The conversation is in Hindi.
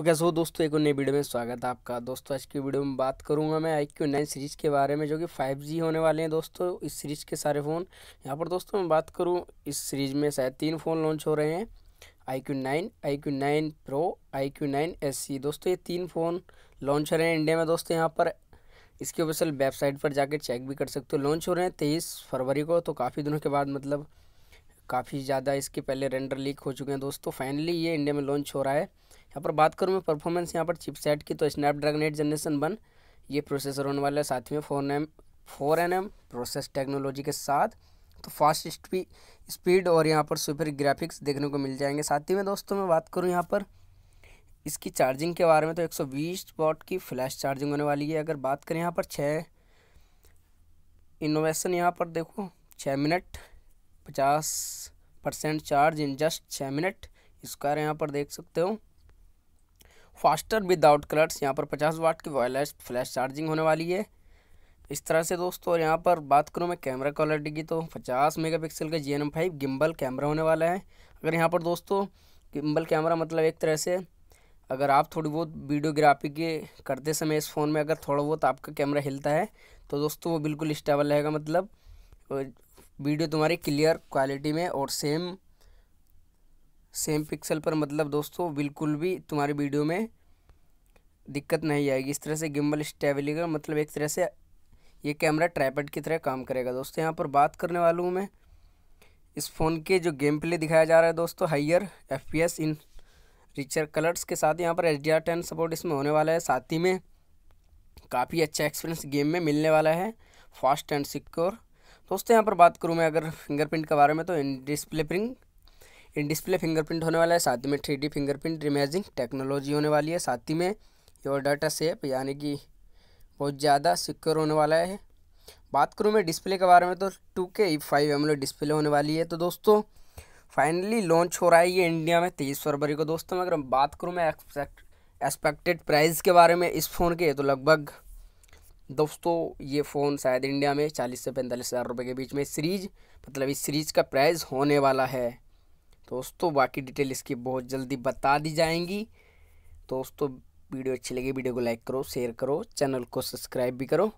तो कैसे हो दोस्तों एक और नई वीडियो में स्वागत है आपका दोस्तों आज की वीडियो में बात करूंगा मैं आई क्यू नाइन सीरीज़ के बारे में जो कि 5G होने वाले हैं दोस्तों इस सीरीज़ के सारे फ़ोन यहाँ पर दोस्तों मैं बात करूँ इस सीरीज़ में शायद तीन फ़ोन लॉन्च हो रहे हैं iQOO nine iQOO nine pro iQOO nine S C दोस्तों ये तीन फ़ोन लॉन्च हो रहे हैं इंडिया में दोस्तों यहाँ पर इसकी ऑफिशियल वेबसाइट पर जाकर चेक भी कर सकते हो लॉन्च हो रहे हैं तेईस फरवरी को तो काफ़ी दिनों के बाद मतलब काफ़ी ज़्यादा इसके पहले रेंडर लीक हो चुके हैं दोस्तों फाइनली ये इंडिया में लॉन्च हो रहा है यहाँ पर बात करूँ मैं परफॉर्मेंस यहाँ पर चिपसेट की तो स्नैपड्रैगन एट जनरेशन वन ये प्रोसेसर होने वाला है साथ में four M four N M process technology के साथ तो फास्ट स्पीड और यहाँ पर सुपर ग्राफिक्स देखने को मिल जाएंगे साथ ही में दोस्तों मैं बात करूँ यहाँ पर इसकी चार्जिंग के बारे में तो एक वॉट की फ्लैश चार्जिंग होने वाली है अगर बात करें यहाँ पर छः इनोवेशन यहाँ पर देखो छः मिनट पचास परसेंट चार्ज इन जस्ट छः मिनट स्क्वायर यहाँ पर देख सकते हो फास्टर विदाउट कलर्स यहाँ पर पचास वाट की वायरलेस फ्लैश चार्जिंग होने वाली है इस तरह से दोस्तों और यहाँ पर बात करूँ मैं कैमरा क्वालिटी की तो 50 मेगापिक्सल का G N M five gimbal camera होने वाला है अगर यहाँ पर दोस्तों गिम्बल कैमरा मतलब एक तरह से अगर आप थोड़ी बहुत वीडियोग्राफी के करते समय इस फ़ोन में अगर थोड़ा बहुत आपका कैमरा हिलता है तो दोस्तों वो बिल्कुल स्टेबल रहेगा मतलब वीडियो तुम्हारी क्लियर क्वालिटी में और सेम सेम पिक्सल पर मतलब दोस्तों बिल्कुल भी तुम्हारी वीडियो में दिक्कत नहीं आएगी इस तरह से गिम्बल स्टेबलिगर मतलब एक तरह से ये कैमरा ट्राईपेड की तरह काम करेगा दोस्तों यहाँ पर बात करने वाला हूँ मैं इस फ़ोन के जो गेम प्ले दिखाया जा रहा है दोस्तों higher F in richer colours के साथ यहाँ पर H D R ten support इसमें होने वाला है साथ ही में काफ़ी अच्छा एक्सपीरियंस गेम में मिलने वाला है फास्ट एंड सिक्योर दोस्तों यहाँ पर बात करूँ मैं अगर फिंगरप्रिंट के बारे में तो in display print in display fingerprint होने वाला है साथ में three D fingerprint imaging technology होने वाली है साथ ही में योर डाटा सेफ यानी कि बहुत ज़्यादा सिक्योर होने वाला है बात करूँ मैं डिस्प्ले के बारे में तो टू के फाइव एम डिस्प्ले होने वाली है तो दोस्तों फाइनली लॉन्च हो रहा है ये इंडिया में तेईस फरवरी को दोस्तों अगर बात करूँ मैं एक्सपेक्ट एक्सपेक्टेड प्राइस के बारे में इस फ़ोन के तो लगभग दोस्तों ये फ़ोन शायद इंडिया में चालीस से पैंतालीस हज़ार रुपये के बीच में सीरीज मतलब इस सीरीज़ का प्राइस होने वाला है दोस्तों बाकी डिटेल इसकी बहुत जल्दी बता दी जाएंगी दोस्तों वीडियो अच्छी लगी वीडियो को लाइक करो शेयर करो चैनल को सब्सक्राइब भी करो